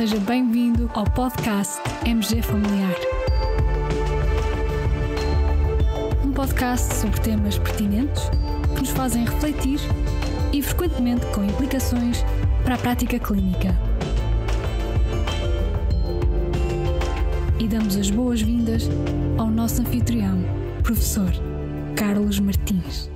Seja bem-vindo ao podcast MG Familiar. Um podcast sobre temas pertinentes que nos fazem refletir e, frequentemente, com implicações para a prática clínica. E damos as boas-vindas ao nosso anfitrião, professor Carlos Martins.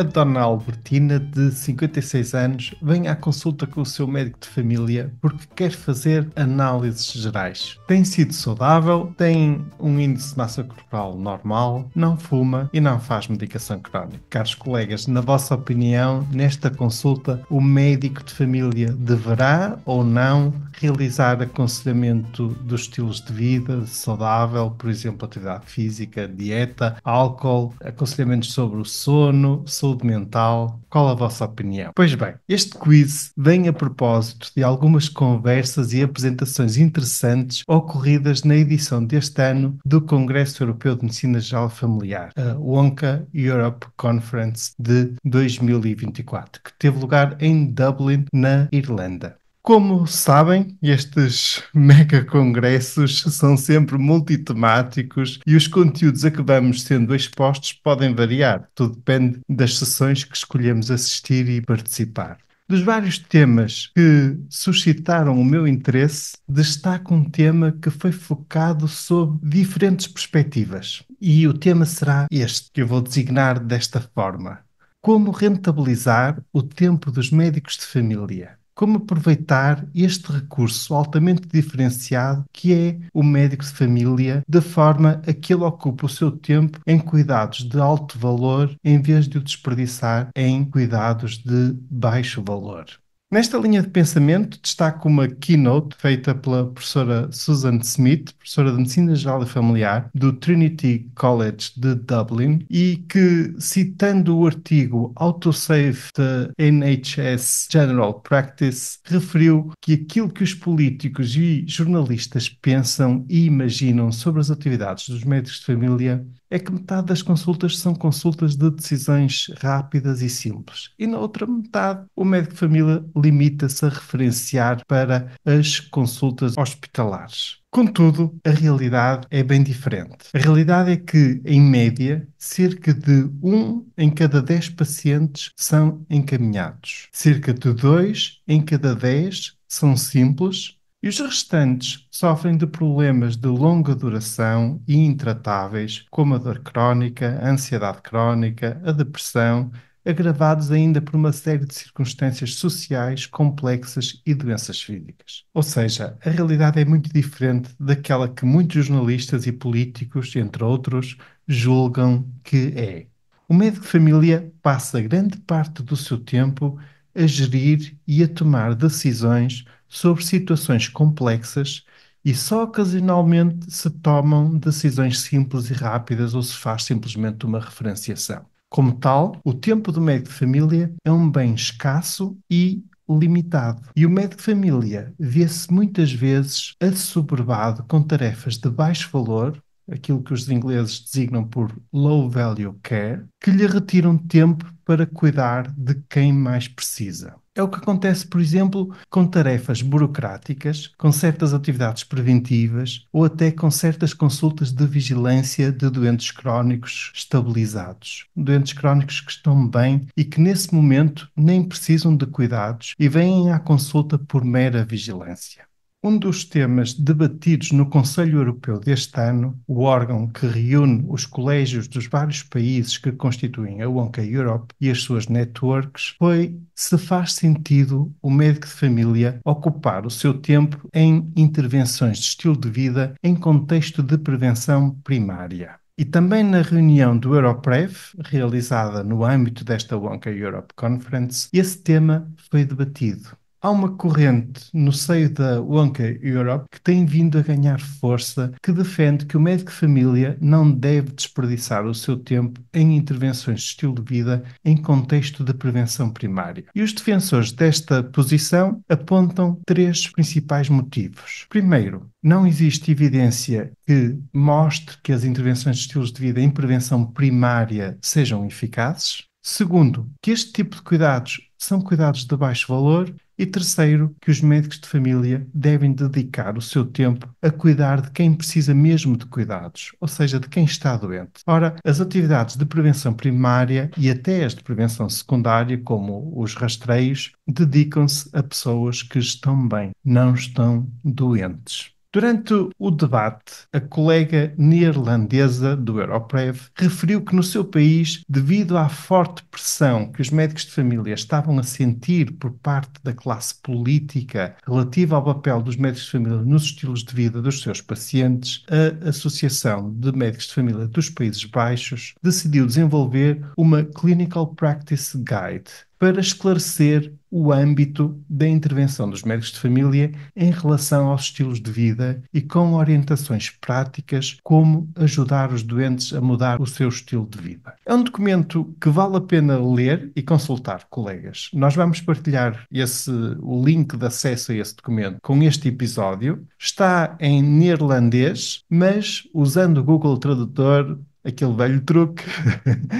A dona Albertina, de 56 anos, vem à consulta com o seu médico de família porque quer fazer análises gerais. Tem sido saudável, tem um índice de massa corporal normal, não fuma e não faz medicação crónica. Caros colegas, na vossa opinião, nesta consulta, o médico de família deverá ou não realizar aconselhamento dos estilos de vida saudável, por exemplo, atividade física, dieta, álcool, aconselhamentos sobre o sono, saúde saúde mental? Qual a vossa opinião? Pois bem, este quiz vem a propósito de algumas conversas e apresentações interessantes ocorridas na edição deste ano do Congresso Europeu de Medicina Geral Familiar, a Wonka Europe Conference de 2024, que teve lugar em Dublin, na Irlanda. Como sabem, estes mega congressos são sempre multitemáticos e os conteúdos a que vamos sendo expostos podem variar, tudo depende das sessões que escolhemos assistir e participar. Dos vários temas que suscitaram o meu interesse, destaco um tema que foi focado sob diferentes perspectivas. E o tema será este, que eu vou designar desta forma: Como rentabilizar o tempo dos médicos de família como aproveitar este recurso altamente diferenciado que é o médico de família, de forma a que ele ocupe o seu tempo em cuidados de alto valor em vez de o desperdiçar em cuidados de baixo valor. Nesta linha de pensamento, destaco uma keynote feita pela professora Susan Smith, professora de Medicina Geral e Familiar do Trinity College de Dublin, e que, citando o artigo Autosave the NHS General Practice, referiu que aquilo que os políticos e jornalistas pensam e imaginam sobre as atividades dos médicos de família é que metade das consultas são consultas de decisões rápidas e simples. E na outra metade, o médico de família limita-se a referenciar para as consultas hospitalares. Contudo, a realidade é bem diferente. A realidade é que, em média, cerca de 1 em cada 10 pacientes são encaminhados. Cerca de 2 em cada 10 são simples e os restantes sofrem de problemas de longa duração e intratáveis, como a dor crónica, a ansiedade crónica, a depressão, agravados ainda por uma série de circunstâncias sociais complexas e doenças físicas. Ou seja, a realidade é muito diferente daquela que muitos jornalistas e políticos, entre outros, julgam que é. O médico de família passa grande parte do seu tempo a gerir e a tomar decisões sobre situações complexas e só ocasionalmente se tomam decisões simples e rápidas ou se faz simplesmente uma referenciação. Como tal, o tempo do médico de família é um bem escasso e limitado. E o médico de família vê-se muitas vezes assoberbado com tarefas de baixo valor, aquilo que os ingleses designam por low value care, que lhe retiram tempo para cuidar de quem mais precisa. É o que acontece, por exemplo, com tarefas burocráticas, com certas atividades preventivas ou até com certas consultas de vigilância de doentes crónicos estabilizados. Doentes crónicos que estão bem e que nesse momento nem precisam de cuidados e vêm à consulta por mera vigilância. Um dos temas debatidos no Conselho Europeu deste ano, o órgão que reúne os colégios dos vários países que constituem a ONCA Europe e as suas networks, foi se faz sentido o médico de família ocupar o seu tempo em intervenções de estilo de vida em contexto de prevenção primária. E também na reunião do Europrev, realizada no âmbito desta ONCA Europe Conference, esse tema foi debatido. Há uma corrente no seio da Wonka Europe que tem vindo a ganhar força que defende que o médico de família não deve desperdiçar o seu tempo em intervenções de estilo de vida em contexto de prevenção primária. E os defensores desta posição apontam três principais motivos. Primeiro, não existe evidência que mostre que as intervenções de estilos de vida em prevenção primária sejam eficazes. Segundo, que este tipo de cuidados são cuidados de baixo valor e terceiro, que os médicos de família devem dedicar o seu tempo a cuidar de quem precisa mesmo de cuidados, ou seja, de quem está doente. Ora, as atividades de prevenção primária e até as de prevenção secundária, como os rastreios, dedicam-se a pessoas que estão bem, não estão doentes. Durante o debate, a colega neerlandesa do Europrev referiu que no seu país, devido à forte pressão que os médicos de família estavam a sentir por parte da classe política relativa ao papel dos médicos de família nos estilos de vida dos seus pacientes, a Associação de Médicos de Família dos Países Baixos decidiu desenvolver uma Clinical Practice Guide para esclarecer o âmbito da intervenção dos médicos de família em relação aos estilos de vida e com orientações práticas como ajudar os doentes a mudar o seu estilo de vida. É um documento que vale a pena ler e consultar, colegas. Nós vamos partilhar esse o link de acesso a esse documento com este episódio. Está em neerlandês, mas usando o Google Tradutor aquele velho truque,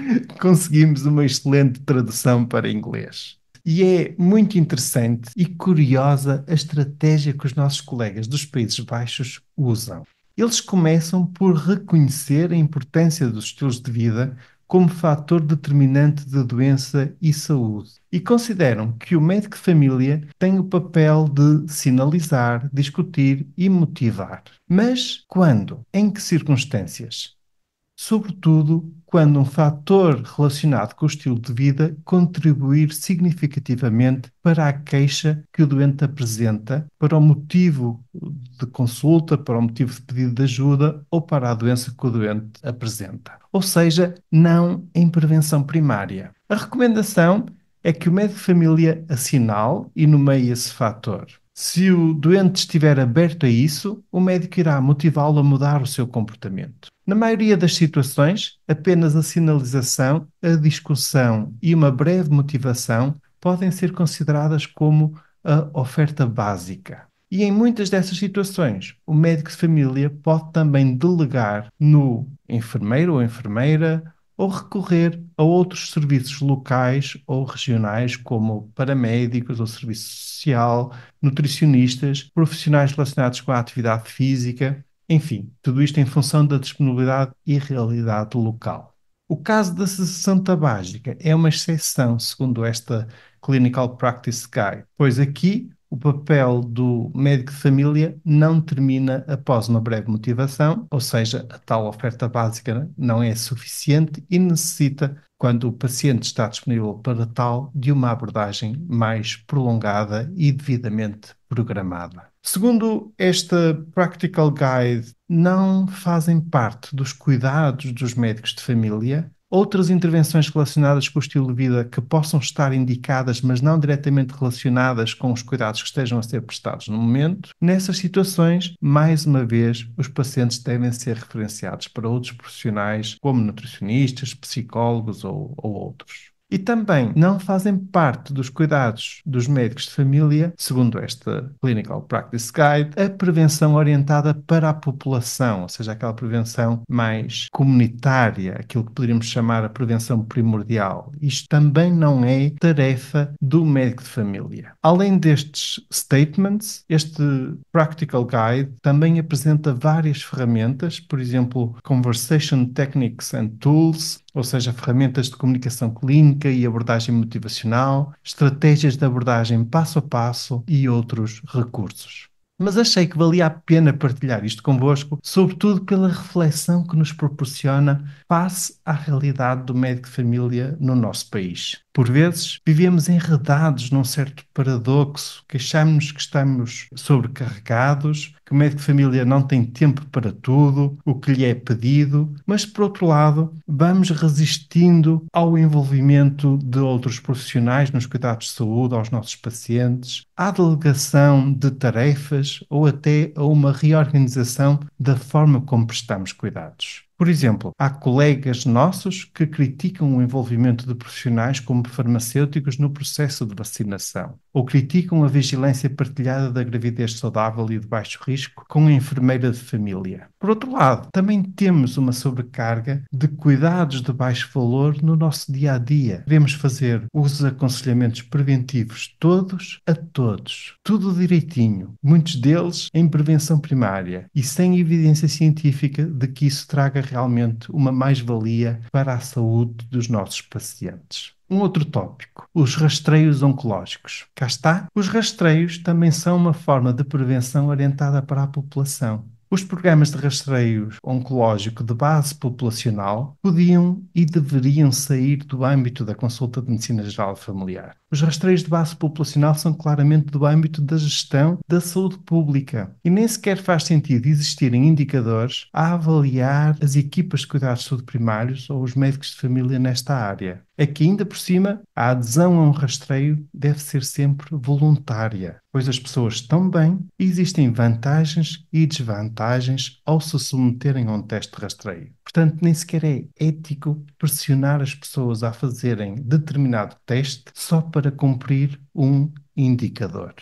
conseguimos uma excelente tradução para inglês. E é muito interessante e curiosa a estratégia que os nossos colegas dos Países Baixos usam. Eles começam por reconhecer a importância dos estilos de vida como fator determinante de doença e saúde e consideram que o médico de família tem o papel de sinalizar, discutir e motivar. Mas quando? Em que circunstâncias? sobretudo quando um fator relacionado com o estilo de vida contribuir significativamente para a queixa que o doente apresenta, para o motivo de consulta, para o motivo de pedido de ajuda ou para a doença que o doente apresenta. Ou seja, não em prevenção primária. A recomendação é que o médico de família assinale e nomeie esse fator. Se o doente estiver aberto a isso, o médico irá motivá-lo a mudar o seu comportamento. Na maioria das situações, apenas a sinalização, a discussão e uma breve motivação podem ser consideradas como a oferta básica. E em muitas dessas situações, o médico de família pode também delegar no enfermeiro ou enfermeira, ou recorrer a outros serviços locais ou regionais, como paramédicos ou serviço social, nutricionistas, profissionais relacionados com a atividade física, enfim, tudo isto em função da disponibilidade e realidade local. O caso da sessão tabágica é uma exceção, segundo esta Clinical Practice Guide, pois aqui o papel do médico de família não termina após uma breve motivação, ou seja, a tal oferta básica não é suficiente e necessita, quando o paciente está disponível para tal, de uma abordagem mais prolongada e devidamente programada. Segundo esta Practical Guide, não fazem parte dos cuidados dos médicos de família Outras intervenções relacionadas com o estilo de vida que possam estar indicadas, mas não diretamente relacionadas com os cuidados que estejam a ser prestados no momento, nessas situações, mais uma vez, os pacientes devem ser referenciados para outros profissionais, como nutricionistas, psicólogos ou, ou outros e também não fazem parte dos cuidados dos médicos de família, segundo esta Clinical Practice Guide, a prevenção orientada para a população, ou seja, aquela prevenção mais comunitária, aquilo que poderíamos chamar a prevenção primordial. Isto também não é tarefa do médico de família. Além destes statements, este Practical Guide também apresenta várias ferramentas, por exemplo, Conversation Techniques and Tools, ou seja, ferramentas de comunicação clínica e abordagem motivacional, estratégias de abordagem passo a passo e outros recursos mas achei que valia a pena partilhar isto convosco, sobretudo pela reflexão que nos proporciona face à realidade do médico de família no nosso país. Por vezes vivemos enredados num certo paradoxo, queixamos-nos que estamos sobrecarregados, que o médico de família não tem tempo para tudo, o que lhe é pedido, mas por outro lado, vamos resistindo ao envolvimento de outros profissionais nos cuidados de saúde aos nossos pacientes, à delegação de tarefas ou até a uma reorganização da forma como prestamos cuidados. Por exemplo, há colegas nossos que criticam o envolvimento de profissionais como farmacêuticos no processo de vacinação, ou criticam a vigilância partilhada da gravidez saudável e de baixo risco com a enfermeira de família. Por outro lado, também temos uma sobrecarga de cuidados de baixo valor no nosso dia a dia. Queremos fazer os aconselhamentos preventivos todos a todos, tudo direitinho, muitos deles em prevenção primária e sem evidência científica de que isso traga realmente uma mais-valia para a saúde dos nossos pacientes. Um outro tópico, os rastreios oncológicos. Cá está, os rastreios também são uma forma de prevenção orientada para a população. Os programas de rastreio oncológico de base populacional podiam e deveriam sair do âmbito da consulta de medicina geral familiar. Os rastreios de base populacional são claramente do âmbito da gestão da saúde pública e nem sequer faz sentido existirem indicadores a avaliar as equipas de cuidados de saúde primários ou os médicos de família nesta área é que ainda por cima a adesão a um rastreio deve ser sempre voluntária, pois as pessoas estão bem e existem vantagens e desvantagens ao se submeterem a um teste de rastreio. Portanto, nem sequer é ético pressionar as pessoas a fazerem determinado teste só para cumprir um indicador.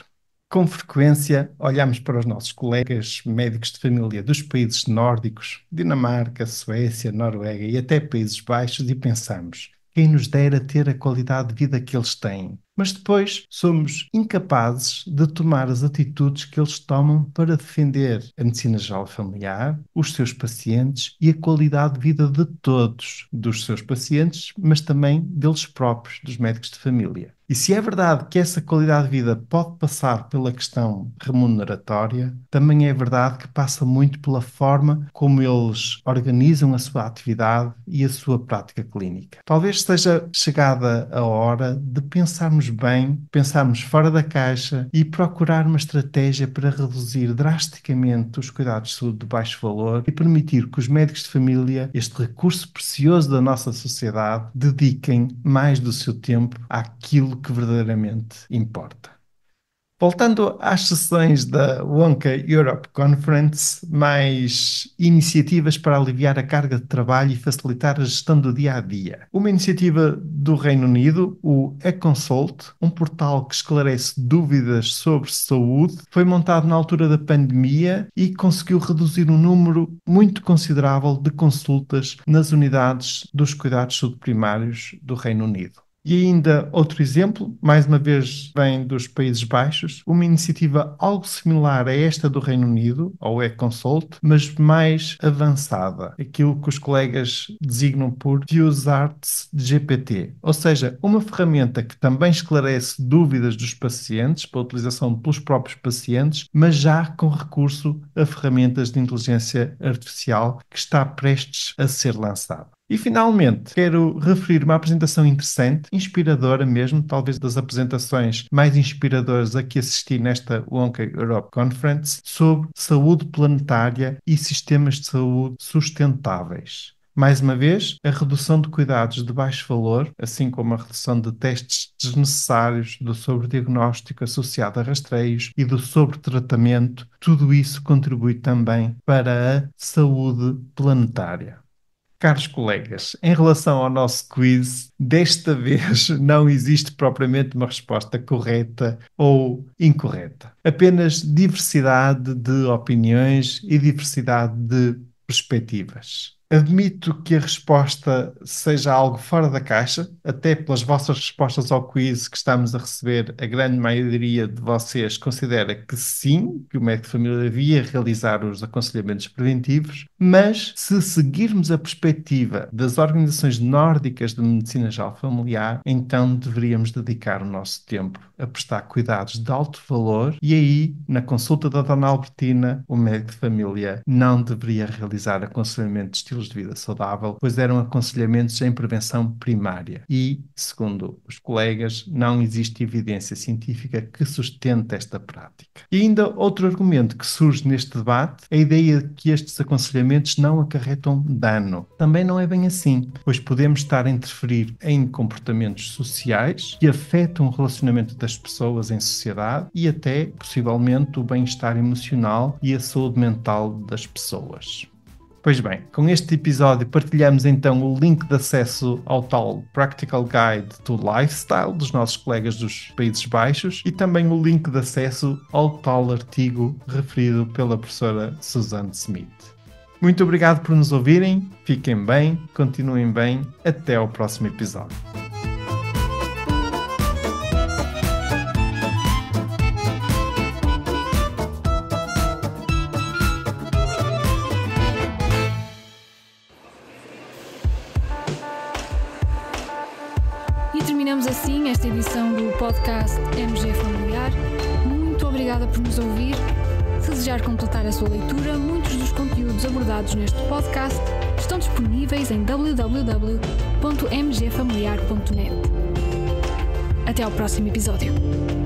Com frequência, olhamos para os nossos colegas médicos de família dos países nórdicos, Dinamarca, Suécia, Noruega e até Países Baixos, e pensamos: quem nos dera ter a qualidade de vida que eles têm. Mas depois somos incapazes de tomar as atitudes que eles tomam para defender a medicina geral familiar, os seus pacientes e a qualidade de vida de todos, dos seus pacientes, mas também deles próprios, dos médicos de família. E se é verdade que essa qualidade de vida pode passar pela questão remuneratória, também é verdade que passa muito pela forma como eles organizam a sua atividade e a sua prática clínica. Talvez seja chegada a hora de pensarmos bem, pensarmos fora da caixa e procurar uma estratégia para reduzir drasticamente os cuidados de saúde de baixo valor e permitir que os médicos de família, este recurso precioso da nossa sociedade, dediquem mais do seu tempo àquilo aquilo que verdadeiramente importa. Voltando às sessões da Wonka Europe Conference, mais iniciativas para aliviar a carga de trabalho e facilitar a gestão do dia a dia. Uma iniciativa do Reino Unido, o eConsult, um portal que esclarece dúvidas sobre saúde, foi montado na altura da pandemia e conseguiu reduzir um número muito considerável de consultas nas unidades dos cuidados subprimários do Reino Unido. E ainda outro exemplo, mais uma vez vem dos Países Baixos, uma iniciativa algo similar a esta do Reino Unido, ao e-consult, mas mais avançada, aquilo que os colegas designam por ViewsArts GPT, ou seja, uma ferramenta que também esclarece dúvidas dos pacientes para utilização pelos próprios pacientes, mas já com recurso a ferramentas de inteligência artificial que está prestes a ser lançada. E finalmente, quero referir uma apresentação interessante, inspiradora mesmo, talvez das apresentações mais inspiradoras a que assisti nesta Wonka Europe Conference, sobre saúde planetária e sistemas de saúde sustentáveis. Mais uma vez, a redução de cuidados de baixo valor, assim como a redução de testes desnecessários, do sobrediagnóstico associado a rastreios e do sobretratamento, tudo isso contribui também para a saúde planetária. Caros colegas, em relação ao nosso quiz, desta vez não existe propriamente uma resposta correta ou incorreta. Apenas diversidade de opiniões e diversidade de perspectivas. Admito que a resposta seja algo fora da caixa, até pelas vossas respostas ao quiz que estamos a receber, a grande maioria de vocês considera que sim, que o médico de família devia realizar os aconselhamentos preventivos, mas se seguirmos a perspectiva das organizações nórdicas de medicina geral familiar, então deveríamos dedicar o nosso tempo a prestar cuidados de alto valor e aí, na consulta da Dona Albertina, o médico de família não deveria realizar aconselhamentos de estilo estilos de vida saudável, pois eram aconselhamentos em prevenção primária. E, segundo os colegas, não existe evidência científica que sustente esta prática. E ainda outro argumento que surge neste debate é a ideia de que estes aconselhamentos não acarretam dano. Também não é bem assim, pois podemos estar a interferir em comportamentos sociais que afetam o relacionamento das pessoas em sociedade e até, possivelmente, o bem-estar emocional e a saúde mental das pessoas. Pois bem, com este episódio partilhamos então o link de acesso ao tal Practical Guide to Lifestyle dos nossos colegas dos Países Baixos e também o link de acesso ao tal artigo referido pela professora Suzanne Smith. Muito obrigado por nos ouvirem, fiquem bem, continuem bem, até ao próximo episódio. Terminamos assim esta edição do podcast MG Familiar. Muito obrigada por nos ouvir. Se desejar completar a sua leitura, muitos dos conteúdos abordados neste podcast estão disponíveis em www.mgfamiliar.net. Até ao próximo episódio.